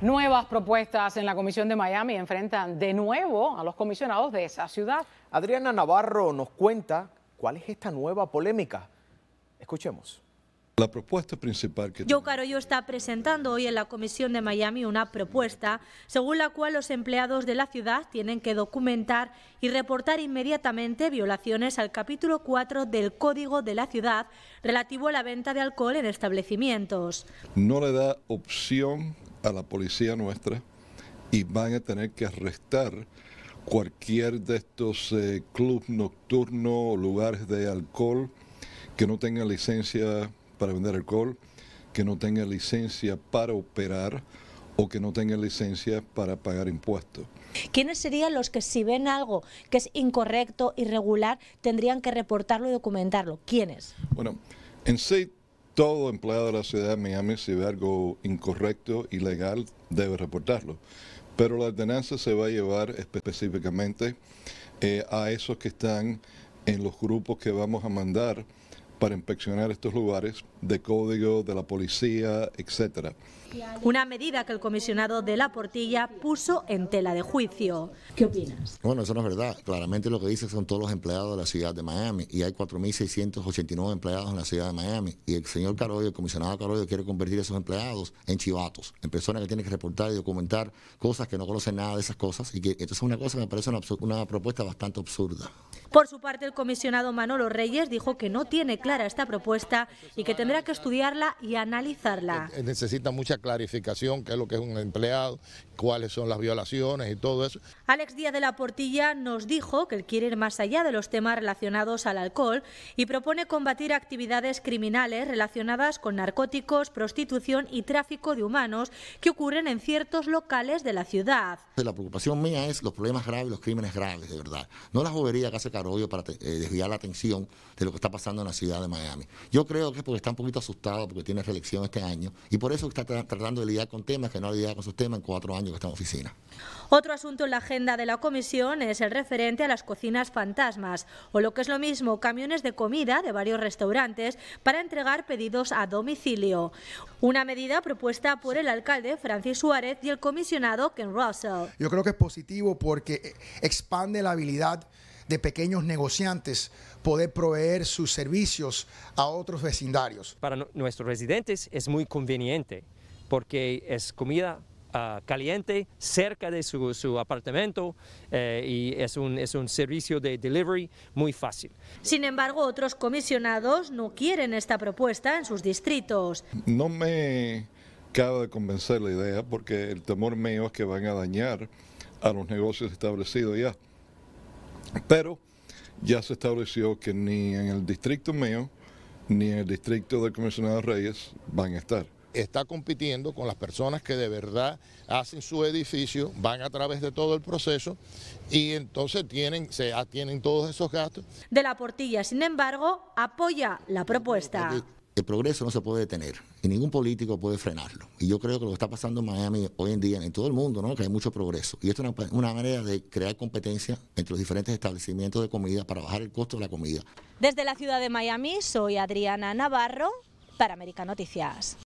Nuevas propuestas en la Comisión de Miami enfrentan de nuevo a los comisionados de esa ciudad. Adriana Navarro nos cuenta cuál es esta nueva polémica. Escuchemos. La propuesta principal que... Joe Carollo está presentando hoy en la Comisión de Miami una propuesta según la cual los empleados de la ciudad tienen que documentar y reportar inmediatamente violaciones al capítulo 4 del Código de la Ciudad relativo a la venta de alcohol en establecimientos. No le da opción a la policía nuestra y van a tener que arrestar cualquier de estos eh, clubes nocturnos o lugares de alcohol que no tenga licencia para vender alcohol, que no tenga licencia para operar o que no tenga licencia para pagar impuestos. ¿Quiénes serían los que si ven algo que es incorrecto, irregular, tendrían que reportarlo y documentarlo? ¿Quiénes? Bueno, en SEIT todo empleado de la ciudad de Miami, si ve algo incorrecto, ilegal, debe reportarlo. Pero la ordenanza se va a llevar específicamente eh, a esos que están en los grupos que vamos a mandar para inspeccionar estos lugares de código, de la policía, etcétera. Una medida que el comisionado de La Portilla puso en tela de juicio. ¿Qué opinas? Bueno, eso no es verdad. Claramente lo que dice son todos los empleados de la ciudad de Miami y hay 4.689 empleados en la ciudad de Miami y el señor Carollo, el comisionado Carollo, quiere convertir a esos empleados en chivatos, en personas que tienen que reportar y documentar cosas que no conocen nada de esas cosas y que entonces es una cosa que me parece una, una propuesta bastante absurda. Por su parte, el comisionado Manolo Reyes dijo que no tiene a esta propuesta y que tendrá que estudiarla y analizarla. Eh, eh, necesita mucha clarificación, qué es lo que es un empleado, cuáles son las violaciones y todo eso. Alex Díaz de la Portilla nos dijo que él quiere ir más allá de los temas relacionados al alcohol y propone combatir actividades criminales relacionadas con narcóticos, prostitución y tráfico de humanos que ocurren en ciertos locales de la ciudad. Eh, la preocupación mía es los problemas graves, los crímenes graves, de verdad. No la jovería que hace Carollo para desviar la atención de lo que está pasando en la ciudad de Miami. Yo creo que es porque está un poquito asustado, porque tiene reelección este año, y por eso está tratando de lidiar con temas que no ha lidiado con sus temas en cuatro años que está en oficina. Otro asunto en la agenda de la comisión es el referente a las cocinas fantasmas, o lo que es lo mismo, camiones de comida de varios restaurantes para entregar pedidos a domicilio. Una medida propuesta por el alcalde Francis Suárez y el comisionado Ken Russell. Yo creo que es positivo porque eh, expande la habilidad de pequeños negociantes poder proveer sus servicios a otros vecindarios. Para nuestros residentes es muy conveniente porque es comida ah, caliente cerca de su, apartamento eh, y es un, es un servicio de delivery muy fácil. Sin embargo, otros comisionados no quieren esta propuesta en sus distritos. No me cabe de convencer la idea porque el temor mío es que van a dañar a los negocios establecidos ya. Pero ya se estableció que ni en el distrito mío ni en el distrito del comisionado Reyes van a estar está compitiendo con las personas que de verdad hacen su edificio, van a través de todo el proceso y entonces tienen, se atienen todos esos gastos. De la Portilla, sin embargo, apoya la propuesta el progreso no se puede detener y ningún político puede frenarlo. Y yo creo que lo que está pasando en Miami hoy en día, en todo el mundo, ¿no? que hay mucho progreso. Y esto es una manera de crear competencia entre los diferentes establecimientos de comida para bajar el costo de la comida. Desde la ciudad de Miami, soy Adriana Navarro para América Noticias.